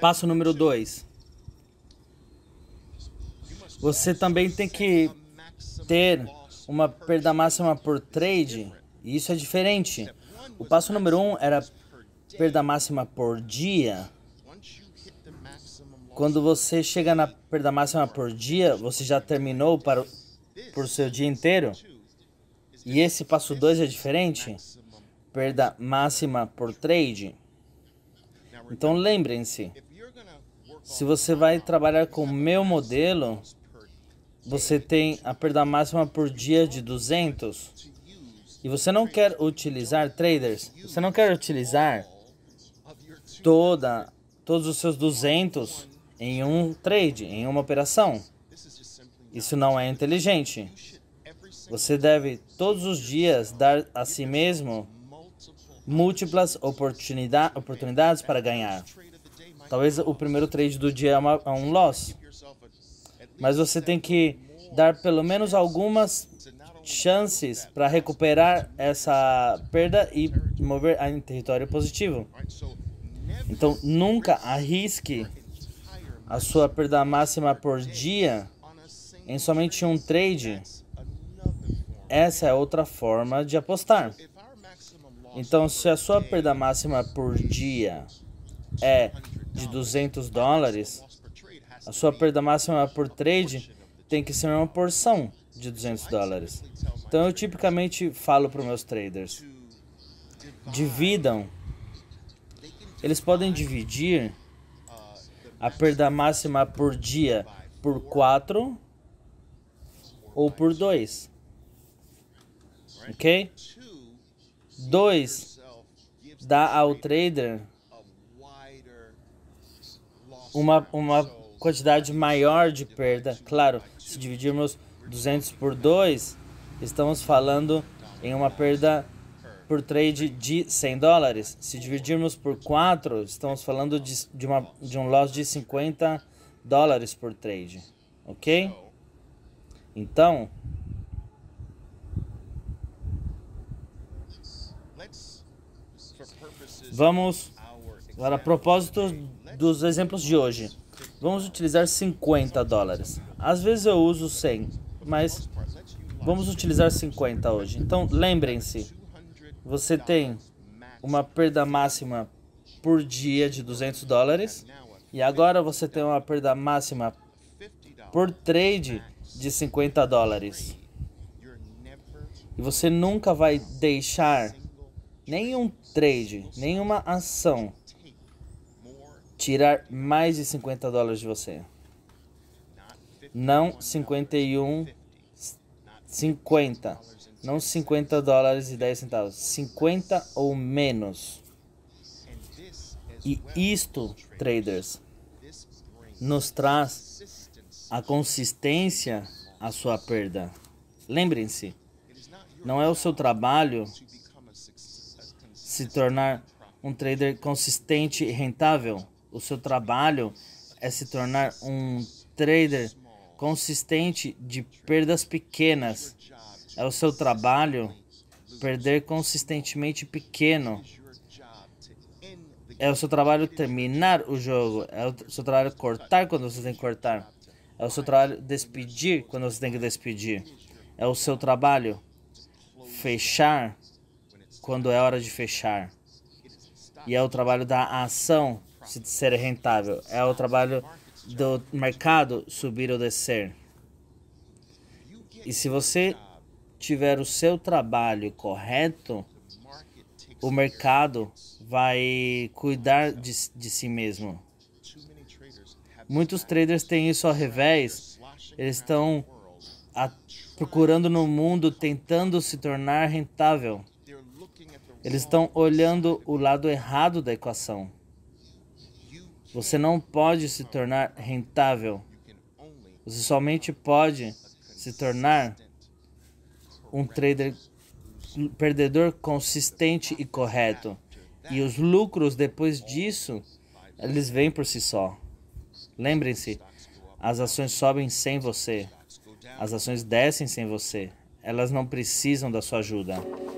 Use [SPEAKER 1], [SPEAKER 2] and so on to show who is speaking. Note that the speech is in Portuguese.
[SPEAKER 1] Passo número 2. Você também tem que ter uma perda máxima por trade, e isso é diferente. O passo número 1 um era perda máxima por dia. Quando você chega na perda máxima por dia, você já terminou para o, por seu dia inteiro. E esse passo 2 é diferente. Perda máxima por trade. Então lembrem-se, se você vai trabalhar com o meu modelo, você tem a perda máxima por dia de 200 e você não quer utilizar traders, você não quer utilizar toda todos os seus 200 em um trade, em uma operação. Isso não é inteligente. Você deve todos os dias dar a si mesmo múltiplas oportunidade, oportunidades para ganhar. Talvez o primeiro trade do dia é, uma, é um loss, mas você tem que dar pelo menos algumas chances para recuperar essa perda e mover em território positivo. Então, nunca arrisque a sua perda máxima por dia em somente um trade. Essa é outra forma de apostar. Então, se a sua perda máxima por dia é de 200 dólares, a sua perda máxima por trade tem que ser uma porção de 200 dólares. Então eu tipicamente falo para os meus traders: dividam. Eles podem dividir a perda máxima por dia por 4 ou por 2. Ok? 2 dá ao trader uma, uma quantidade maior de perda. Claro, se dividirmos 200 por 2, estamos falando em uma perda por trade de 100 dólares. Se dividirmos por 4, estamos falando de, de, uma, de um loss de 50 dólares por trade. Ok? Então, Vamos para propósito dos exemplos de hoje. Vamos utilizar 50 dólares. Às vezes eu uso 100, mas vamos utilizar 50 hoje. Então, lembrem-se, você tem uma perda máxima por dia de 200 dólares e agora você tem uma perda máxima por trade de 50 dólares. E você nunca vai deixar nenhum trade, nenhuma ação tirar mais de 50 dólares de você. Não 51 50, não 50 dólares e 10 centavos, 50 ou menos. E isto, traders, nos traz a consistência à sua perda. Lembrem-se, não é o seu trabalho se tornar um trader consistente e rentável. O seu trabalho é se tornar um trader consistente de perdas pequenas. É o seu trabalho perder consistentemente pequeno. É o seu trabalho terminar o jogo. É o seu trabalho cortar quando você tem que cortar. É o seu trabalho despedir quando você tem que despedir. É o seu trabalho fechar quando é hora de fechar. E é o trabalho da ação se ser rentável. É o trabalho do mercado subir ou descer. E se você tiver o seu trabalho correto, o mercado vai cuidar de, de si mesmo. Muitos traders têm isso ao revés. Eles estão a, procurando no mundo, tentando se tornar rentável. Eles estão olhando o lado errado da equação. Você não pode se tornar rentável. Você somente pode se tornar um trader perdedor consistente e correto. E os lucros depois disso, eles vêm por si só. Lembrem-se, as ações sobem sem você. As ações descem sem você. Elas não precisam da sua ajuda.